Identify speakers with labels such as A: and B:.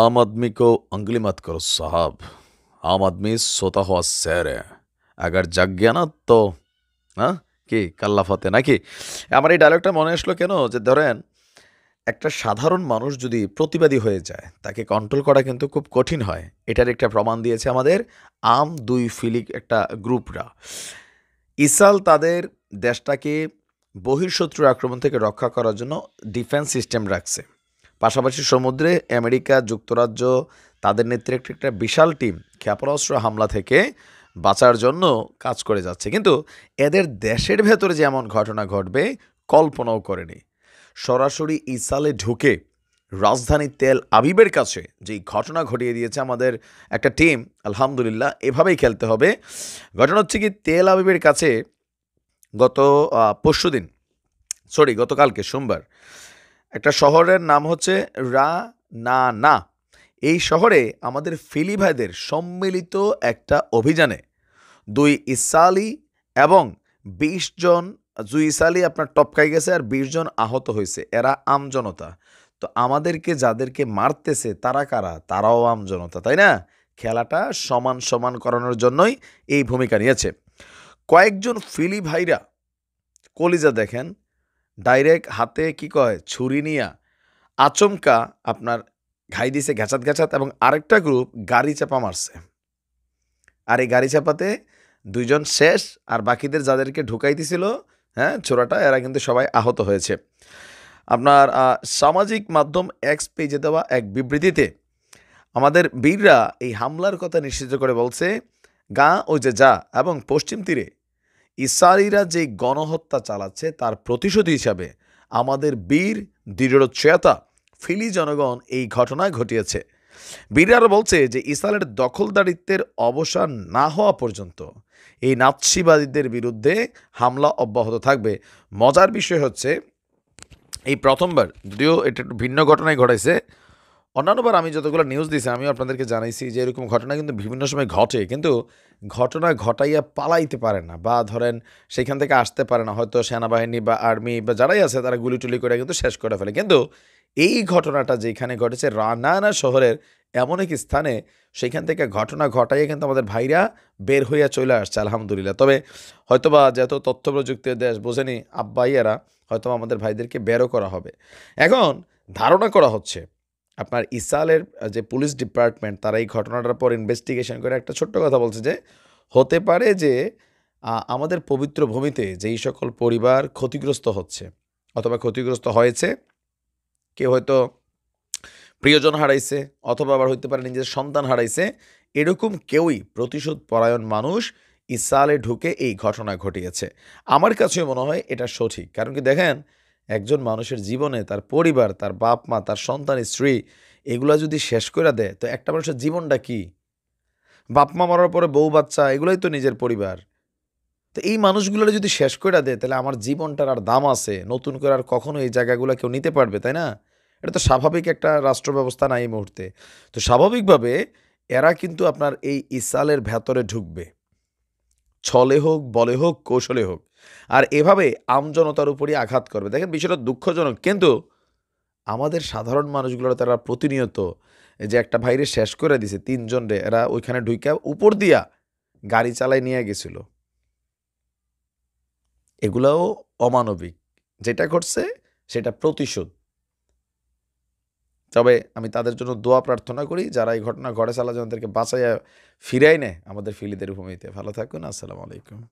A: আম আদমি কো उंगली मत करो साहब आम आदमी सोता हुआ सैर है अगर जग তো হ্যাঁ কি কাল্লা ফতে নাকি আমার এই ডায়লগটা মনে আসলো কেন যে ধরেন একটা সাধারণ মানুষ যদি প্রতিবাদী হয়ে যায় তাকে কন্ট্রোল করা কিন্তু খুব কঠিন হয় এটার একটা প্রমাণ দিয়েছে আমাদের আম দুই ফিলিক একটা গ্রুপরা ইসাল তাদের দেশটাকে বহিঃশত্রু আক্রমণ থেকে রক্ষা করার জন্য ডিফেন্স সিস্টেম রাখছে পাশাপাশি সমুদ্রে আমেরিকা যুক্তরাজ্য তাদের নেতৃত্বে একটা বিশাল টিম ক্ষেপণাস্ত্র হামলা থেকে বাঁচার জন্য কাজ করে যাচ্ছে কিন্তু এদের দেশের ভেতরে যে এমন ঘটনা ঘটবে কল্পনাও করেনি সরাসরি ইসালে ঢুকে রাজধানী তেল আবিবের কাছে যেই ঘটনা ঘটিয়ে দিয়েছে আমাদের একটা টিম আলহামদুলিল্লাহ এভাবেই খেলতে হবে ঘটনা হচ্ছে কি তেল আবিবের কাছে গত পরশুদিন সরি গতকালকে সোমবার একটা শহরের নাম হচ্ছে রা না না এই শহরে আমাদের ফিলি ভাইদের সম্মিলিত একটা অভিযানে দুই ইসালি এবং বিশ জন দুই ইসালি আপনার টপকাই গেছে আর বিশ জন আহত হয়েছে এরা আমজনতা তো আমাদেরকে যাদেরকে মারতেছে তারা কারা তারাও আমজনতা তাই না খেলাটা সমান সমান করানোর জন্যই এই ভূমিকা নিয়েছে কয়েকজন ফিলি ভাইরা কলিজা দেখেন ডাইরেক্ট হাতে কি কয় ছুরি নিয়া আচমকা আপনার ঘাই দিছে ঘ্যাচাত ঘেঁচাত এবং আরেকটা গ্রুপ গাড়ি চাপা মারছে আর এই গাড়ি চাপাতে দুইজন শেষ আর বাকিদের যাদেরকে ঢুকাই দিছিল হ্যাঁ ছোড়াটা এরা কিন্তু সবাই আহত হয়েছে আপনার সামাজিক মাধ্যম এক্স পেজে দেওয়া এক বিবৃতিতে আমাদের বীররা এই হামলার কথা নিশ্চিত করে বলছে গা ও যে যা এবং পশ্চিম তীরে ইসারিরা যে গণহত্যা চালাচ্ছে তার প্রতিশোধ হিসাবে আমাদের বীর দৃঢ়চেতা ফিলি জনগণ এই ঘটনা ঘটিয়েছে বীরার বলছে যে ইসরায়েলের দখলদারিত্বের অবসান না হওয়া পর্যন্ত এই নাৎসিবাদীদের বিরুদ্ধে হামলা অব্যাহত থাকবে মজার বিষয় হচ্ছে এই প্রথমবার যদিও এটা একটু ভিন্ন ঘটনায় ঘটাইছে অন্যান্যবার আমি যতগুলো নিউজ দিছি আমিও আপনাদেরকে জানাইছি যে এরকম ঘটনা কিন্তু বিভিন্ন সময় ঘটে কিন্তু ঘটনা ঘটাইয়া পালাইতে পারে না বা ধরেন সেখান থেকে আসতে পারে না হয়তো সেনাবাহিনী বা আর্মি বা যারাই আছে তারা গুলি টুলি করে কিন্তু শেষ করে ফেলে কিন্তু এই ঘটনাটা যেখানে ঘটেছে রানানা শহরের এমন এক স্থানে সেখান থেকে ঘটনা ঘটাইয়া কিন্তু আমাদের ভাইরা বের হইয়া চলে আসছে আলহামদুলিল্লাহ তবে হয়তোবা যেহেতু তথ্য প্রযুক্তির দেশ বোঝেনি আব্বাইয়ারা হয়তো আমাদের ভাইদেরকে বেরও করা হবে এখন ধারণা করা হচ্ছে আপনার ইসালের যে পুলিশ ডিপার্টমেন্ট তারা এই ঘটনাটার পর ইনভেস্টিগেশন করে একটা ছোট্ট কথা বলছে যে হতে পারে যে আমাদের পবিত্র ভূমিতে যেই সকল পরিবার ক্ষতিগ্রস্ত হচ্ছে অথবা ক্ষতিগ্রস্ত হয়েছে কেউ হয়তো প্রিয়জন হারাইছে অথবা আবার হইতে পারে নিজের সন্তান হারাইছে এরকম কেউই প্রতিশোধ পরায়ণ মানুষ ইসালে ঢুকে এই ঘটনা ঘটিয়েছে আমার কাছে মনে হয় এটা সঠিক কারণ কি দেখেন একজন মানুষের জীবনে তার পরিবার তার বাপ মা তার সন্তান স্ত্রী এগুলা যদি শেষ করে দেয় তো একটা মানুষের জীবনটা কি বাপ মা মরার পরে বউ বাচ্চা এগুলোই তো নিজের পরিবার তো এই মানুষগুলো যদি শেষ করে দেয় তাহলে আমার জীবনটার আর দাম আছে নতুন করে আর কখনো এই জায়গাগুলো কেউ নিতে পারবে তাই না এটা তো স্বাভাবিক একটা রাষ্ট্র ব্যবস্থা না এই মুহূর্তে তো স্বাভাবিকভাবে এরা কিন্তু আপনার এই ইসালের ভেতরে ঢুকবে ছলে হোক বলে হোক কৌশলে হোক আর এভাবে আমজনতার উপরই আঘাত করবে দেখেন বিষয়টা দুঃখজনক কিন্তু আমাদের সাধারণ মানুষগুলোর তারা প্রতিনিয়ত যে একটা ভাইরে শেষ করে দিছে তিনজন রে এরা ওইখানে ঢুইকা উপর দিয়া গাড়ি চালায় নিয়ে গেছিল এগুলাও অমানবিক যেটা ঘটছে সেটা প্রতিশোধ তবে আমি তাদের জন্য দোয়া প্রার্থনা করি যারা এই ঘটনা ঘটে চালা তাদেরকে বাঁচাইয়া ফিরাই নেয় আমাদের ফিলিদের ভূমিতে ভালো থাকুন আসসালামু আলাইকুম